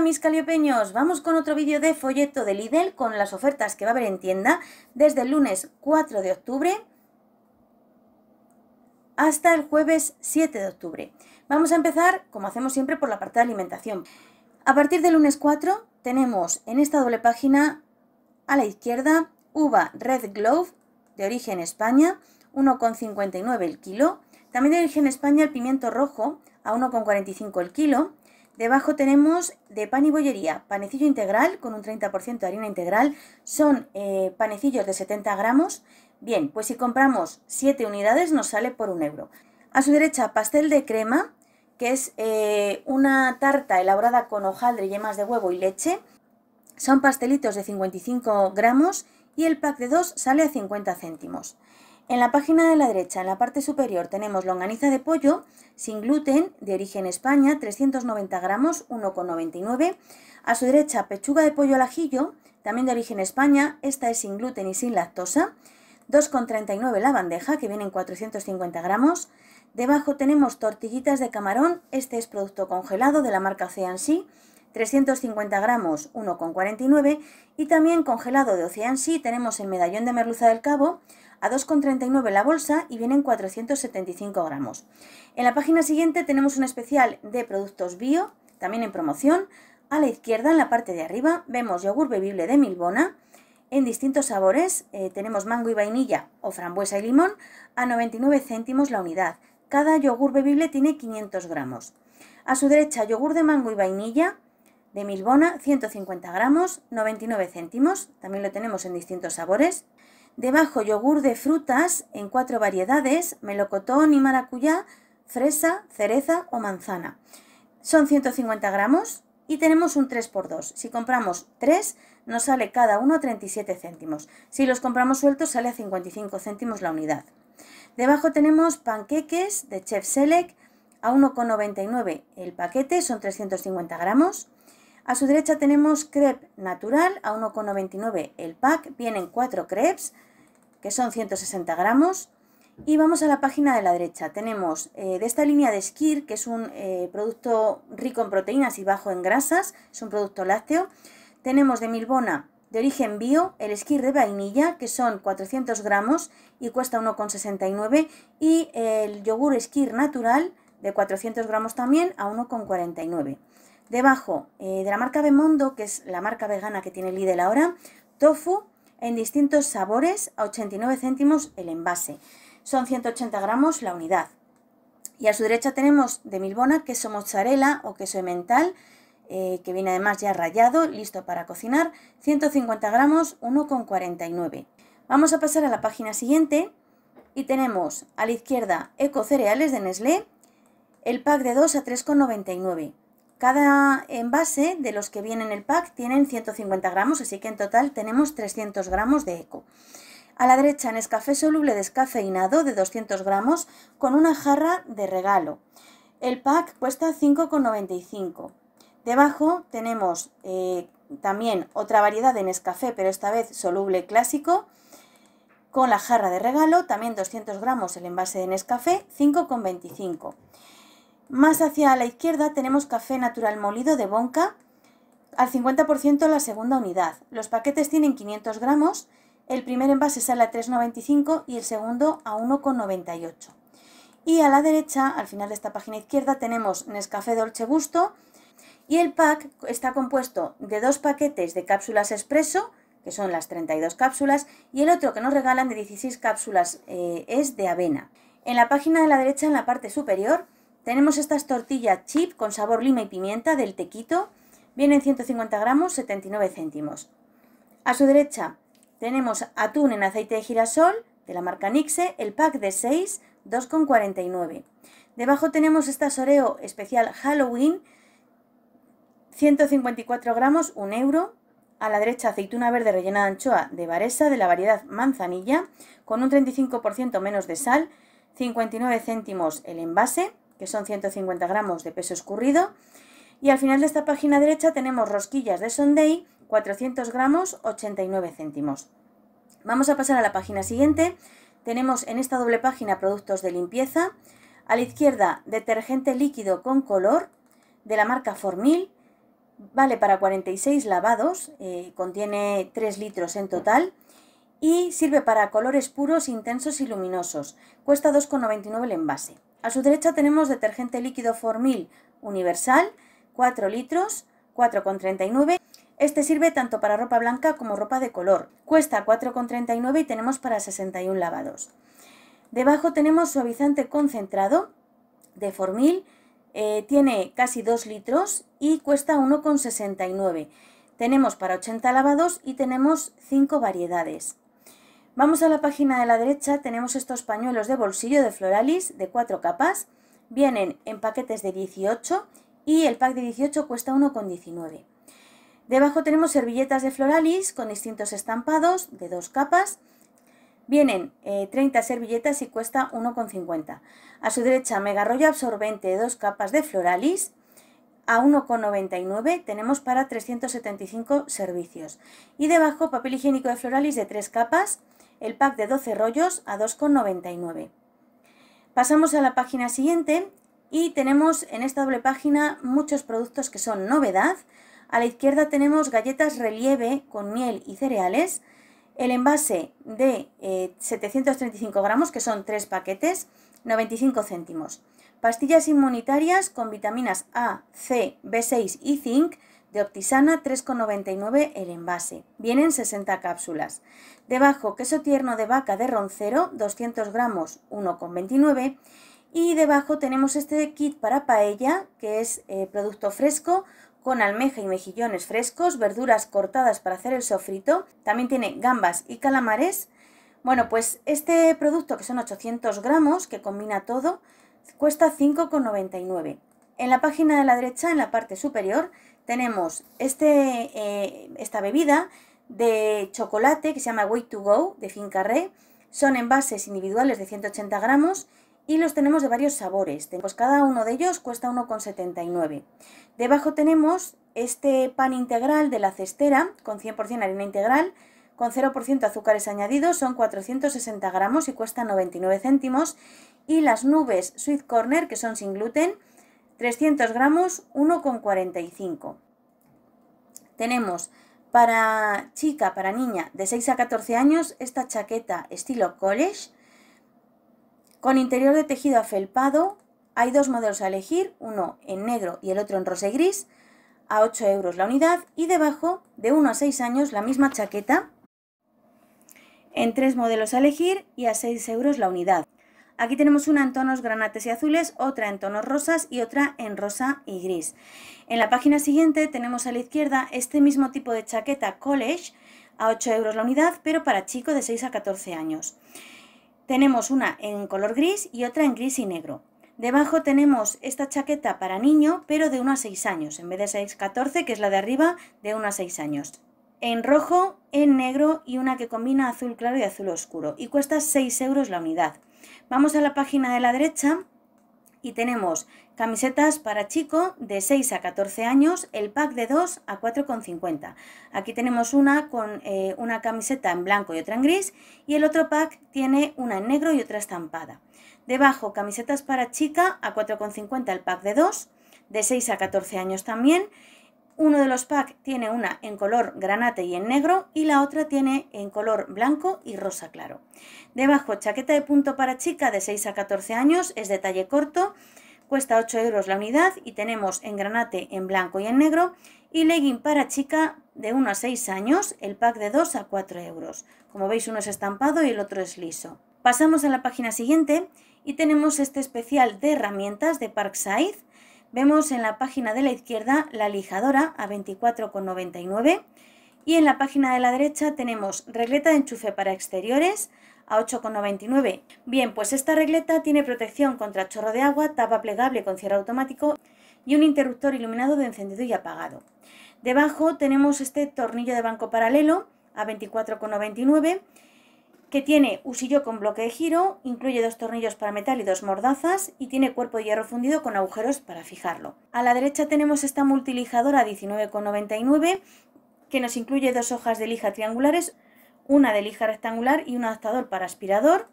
mis caliopeños, vamos con otro vídeo de folleto de Lidl con las ofertas que va a haber en tienda desde el lunes 4 de octubre hasta el jueves 7 de octubre. Vamos a empezar, como hacemos siempre, por la parte de alimentación. A partir del lunes 4 tenemos en esta doble página a la izquierda uva Red Glove de origen España, 1,59 el kilo. También de origen España el pimiento rojo a 1,45 el kilo Debajo tenemos de pan y bollería, panecillo integral con un 30% de harina integral, son eh, panecillos de 70 gramos. Bien, pues si compramos 7 unidades nos sale por un euro. A su derecha, pastel de crema, que es eh, una tarta elaborada con hojaldre, yemas de huevo y leche. Son pastelitos de 55 gramos y el pack de 2 sale a 50 céntimos. En la página de la derecha, en la parte superior, tenemos longaniza de pollo sin gluten de origen España, 390 gramos, 1,99. A su derecha, pechuga de pollo al ajillo, también de origen España, esta es sin gluten y sin lactosa, 2,39 la bandeja, que viene en 450 gramos. Debajo tenemos tortillitas de camarón, este es producto congelado de la marca Ocean Sea, 350 gramos, 1,49. Y también congelado de Ocean Sea tenemos el medallón de merluza del cabo, a 2,39 la bolsa y vienen 475 gramos. En la página siguiente tenemos un especial de productos bio, también en promoción. A la izquierda, en la parte de arriba, vemos yogur bebible de Milbona en distintos sabores. Eh, tenemos mango y vainilla o frambuesa y limón a 99 céntimos la unidad. Cada yogur bebible tiene 500 gramos. A su derecha, yogur de mango y vainilla de Milbona, 150 gramos, 99 céntimos. También lo tenemos en distintos sabores. Debajo yogur de frutas en cuatro variedades, melocotón y maracuyá, fresa, cereza o manzana. Son 150 gramos y tenemos un 3x2. Si compramos 3, nos sale cada uno a 37 céntimos. Si los compramos sueltos, sale a 55 céntimos la unidad. Debajo tenemos panqueques de Chef Select a 1,99 el paquete, son 350 gramos. A su derecha tenemos crepe natural a 1,99 el pack, vienen 4 crepes, que son 160 gramos. Y vamos a la página de la derecha. Tenemos eh, de esta línea de Skir, que es un eh, producto rico en proteínas y bajo en grasas, es un producto lácteo. Tenemos de Milbona, de origen bio, el Skir de vainilla, que son 400 gramos y cuesta 1,69. Y el yogur Skir natural, de 400 gramos también, a 1,49. Debajo, eh, de la marca Bemondo, que es la marca vegana que tiene Lidl ahora, tofu en distintos sabores a 89 céntimos el envase. Son 180 gramos la unidad. Y a su derecha tenemos de Milbona queso mozzarella o queso emmental, eh, que viene además ya rallado, listo para cocinar, 150 gramos, 1,49. Vamos a pasar a la página siguiente y tenemos a la izquierda Eco Cereales de Nestlé, el pack de 2 a 3,99. Cada envase de los que vienen en el pack tienen 150 gramos, así que en total tenemos 300 gramos de eco. A la derecha, Nescafé soluble descafeinado de 200 gramos con una jarra de regalo. El pack cuesta 5,95. Debajo tenemos eh, también otra variedad de Nescafé, pero esta vez soluble clásico, con la jarra de regalo, también 200 gramos el envase de Nescafé, 5,25. Más hacia la izquierda tenemos café natural molido de Bonca al 50% la segunda unidad. Los paquetes tienen 500 gramos, el primer envase sale a 3,95 y el segundo a 1,98. Y a la derecha, al final de esta página izquierda, tenemos Nescafé Dolce Gusto y el pack está compuesto de dos paquetes de cápsulas expreso, que son las 32 cápsulas, y el otro que nos regalan de 16 cápsulas eh, es de avena. En la página de la derecha, en la parte superior, tenemos estas tortillas chip con sabor lima y pimienta del tequito. Vienen 150 gramos, 79 céntimos. A su derecha tenemos atún en aceite de girasol de la marca Nixe, el pack de 6, 2,49. Debajo tenemos esta soreo especial Halloween, 154 gramos, 1 euro. A la derecha aceituna verde rellena anchoa de Varesa de la variedad manzanilla, con un 35% menos de sal, 59 céntimos el envase que son 150 gramos de peso escurrido. Y al final de esta página derecha tenemos rosquillas de Sunday, 400 gramos, 89 céntimos. Vamos a pasar a la página siguiente. Tenemos en esta doble página productos de limpieza. A la izquierda, detergente líquido con color de la marca Formil. Vale para 46 lavados, eh, contiene 3 litros en total y sirve para colores puros, intensos y luminosos. Cuesta 2,99 el envase. A su derecha tenemos detergente líquido Formil universal, 4 litros, 4,39. Este sirve tanto para ropa blanca como ropa de color. Cuesta 4,39 y tenemos para 61 lavados. Debajo tenemos suavizante concentrado de Formil. Eh, tiene casi 2 litros y cuesta 1,69. Tenemos para 80 lavados y tenemos 5 variedades. Vamos a la página de la derecha, tenemos estos pañuelos de bolsillo de Floralis de 4 capas. Vienen en paquetes de 18 y el pack de 18 cuesta 1,19. Debajo tenemos servilletas de Floralis con distintos estampados de dos capas. Vienen 30 eh, servilletas y cuesta 1,50. A su derecha, mega absorbente de dos capas de Floralis. A 1,99 tenemos para 375 servicios. Y debajo, papel higiénico de Floralis de tres capas el pack de 12 rollos a 2,99. Pasamos a la página siguiente y tenemos en esta doble página muchos productos que son novedad. A la izquierda tenemos galletas relieve con miel y cereales, el envase de 735 eh, gramos, que son 3 paquetes, 95 céntimos. Pastillas inmunitarias con vitaminas A, C, B6 y zinc, de Optisana 3,99 el envase. Vienen 60 cápsulas. Debajo queso tierno de vaca de roncero 200 gramos 1,29. Y debajo tenemos este kit para paella que es eh, producto fresco con almeja y mejillones frescos, verduras cortadas para hacer el sofrito. También tiene gambas y calamares. Bueno, pues este producto que son 800 gramos, que combina todo, cuesta 5,99. En la página de la derecha, en la parte superior, tenemos este, eh, esta bebida de chocolate que se llama Way to Go de Fincarré. Son envases individuales de 180 gramos y los tenemos de varios sabores. Pues cada uno de ellos cuesta 1,79. Debajo tenemos este pan integral de la cestera con 100% harina integral, con 0% azúcares añadidos, son 460 gramos y cuesta 99 céntimos. Y las nubes Sweet Corner que son sin gluten 300 gramos 1,45. Tenemos para chica, para niña de 6 a 14 años, esta chaqueta estilo college con interior de tejido afelpado. Hay dos modelos a elegir, uno en negro y el otro en rosa y gris, a 8 euros la unidad. Y debajo, de 1 a 6 años, la misma chaqueta en tres modelos a elegir y a 6 euros la unidad. Aquí tenemos una en tonos granates y azules, otra en tonos rosas y otra en rosa y gris. En la página siguiente tenemos a la izquierda este mismo tipo de chaqueta college a 8 euros la unidad, pero para chicos de 6 a 14 años. Tenemos una en color gris y otra en gris y negro. Debajo tenemos esta chaqueta para niño, pero de 1 a 6 años, en vez de 6 14, que es la de arriba, de 1 a 6 años en rojo, en negro y una que combina azul claro y azul oscuro y cuesta 6 euros la unidad. Vamos a la página de la derecha y tenemos camisetas para chico de 6 a 14 años, el pack de 2 a 4,50. Aquí tenemos una con eh, una camiseta en blanco y otra en gris y el otro pack tiene una en negro y otra estampada. Debajo camisetas para chica a 4,50 el pack de 2, de 6 a 14 años también uno de los packs tiene una en color granate y en negro y la otra tiene en color blanco y rosa claro. Debajo, chaqueta de punto para chica de 6 a 14 años, es de talle corto, cuesta 8 euros la unidad y tenemos en granate, en blanco y en negro. Y legging para chica de 1 a 6 años, el pack de 2 a 4 euros. Como veis uno es estampado y el otro es liso. Pasamos a la página siguiente y tenemos este especial de herramientas de Parkside Vemos en la página de la izquierda la lijadora a 24,99 y en la página de la derecha tenemos regleta de enchufe para exteriores a 8,99. Bien, pues esta regleta tiene protección contra chorro de agua, tapa plegable con cierre automático y un interruptor iluminado de encendido y apagado. Debajo tenemos este tornillo de banco paralelo a 24,99 que tiene usillo con bloque de giro, incluye dos tornillos para metal y dos mordazas y tiene cuerpo de hierro fundido con agujeros para fijarlo. A la derecha tenemos esta multilijadora 19,99 que nos incluye dos hojas de lija triangulares, una de lija rectangular y un adaptador para aspirador.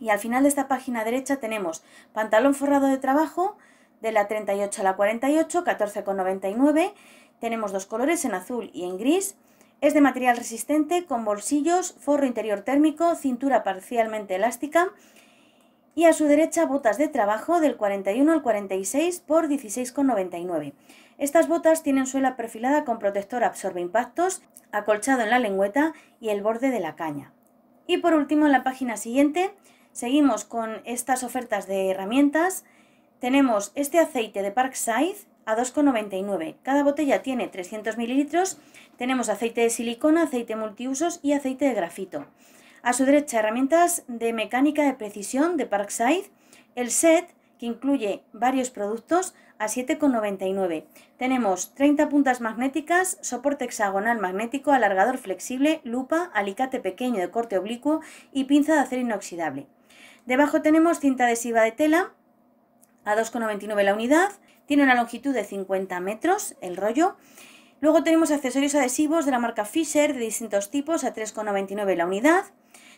Y al final de esta página derecha tenemos pantalón forrado de trabajo de la 38 a la 48, 14,99. Tenemos dos colores en azul y en gris. Es de material resistente con bolsillos, forro interior térmico, cintura parcialmente elástica y a su derecha botas de trabajo del 41 al 46 por 16,99. Estas botas tienen suela perfilada con protector absorbe impactos, acolchado en la lengüeta y el borde de la caña. Y por último, en la página siguiente, seguimos con estas ofertas de herramientas. Tenemos este aceite de Parkside a 2,99. Cada botella tiene 300 mililitros. Tenemos aceite de silicona, aceite multiusos y aceite de grafito. A su derecha, herramientas de mecánica de precisión de Parkside. El set, que incluye varios productos, a 7,99. Tenemos 30 puntas magnéticas, soporte hexagonal magnético, alargador flexible, lupa, alicate pequeño de corte oblicuo y pinza de acero inoxidable. Debajo tenemos cinta adhesiva de tela a 2,99 la unidad, tiene una longitud de 50 metros el rollo. Luego tenemos accesorios adhesivos de la marca Fisher de distintos tipos a 3,99 la unidad.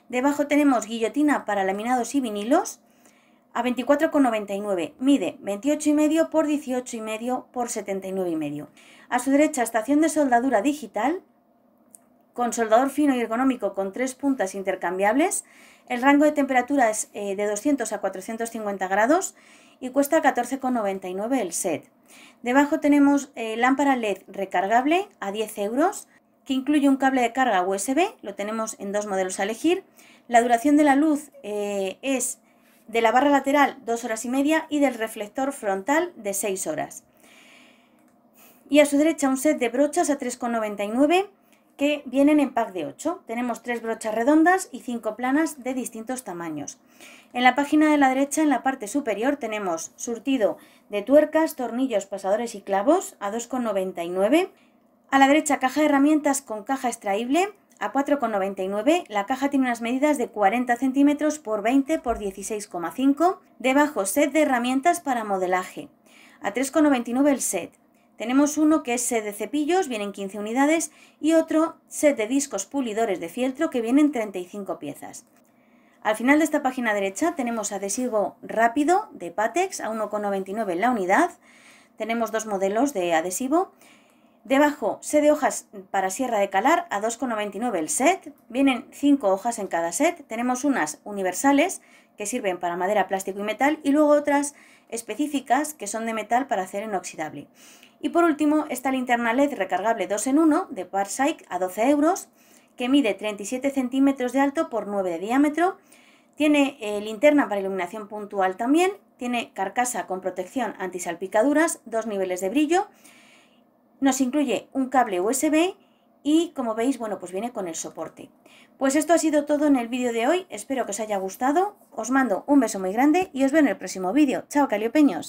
Debajo tenemos guillotina para laminados y vinilos a 24,99. Mide 28,5 por 18,5 por 79,5. A su derecha estación de soldadura digital con soldador fino y ergonómico con tres puntas intercambiables. El rango de temperatura es eh, de 200 a 450 grados y cuesta 14,99 el set. Debajo tenemos eh, lámpara LED recargable a 10 euros, que incluye un cable de carga USB, lo tenemos en dos modelos a elegir. La duración de la luz eh, es de la barra lateral 2 horas y media y del reflector frontal de 6 horas. Y a su derecha un set de brochas a 3,99 que vienen en pack de 8. Tenemos tres brochas redondas y cinco planas de distintos tamaños. En la página de la derecha, en la parte superior, tenemos surtido de tuercas, tornillos, pasadores y clavos a 2,99. A la derecha, caja de herramientas con caja extraíble a 4,99. La caja tiene unas medidas de 40 centímetros por 20 por 16,5. Debajo, set de herramientas para modelaje a 3,99 el set. Tenemos uno que es set de cepillos, vienen 15 unidades, y otro set de discos pulidores de fieltro que vienen 35 piezas. Al final de esta página derecha tenemos adhesivo rápido de Patex a 1,99 la unidad. Tenemos dos modelos de adhesivo. Debajo, set de hojas para sierra de calar a 2,99 el set. Vienen 5 hojas en cada set. Tenemos unas universales que sirven para madera, plástico y metal y luego otras específicas que son de metal para acero inoxidable. Y por último, esta linterna LED recargable 2 en 1 de Parsike a 12 euros, que mide 37 centímetros de alto por 9 de diámetro. Tiene eh, linterna para iluminación puntual también. Tiene carcasa con protección antisalpicaduras, dos niveles de brillo. Nos incluye un cable USB y como veis, bueno, pues viene con el soporte. Pues esto ha sido todo en el vídeo de hoy, espero que os haya gustado, os mando un beso muy grande y os veo en el próximo vídeo. ¡Chao, caliopeños!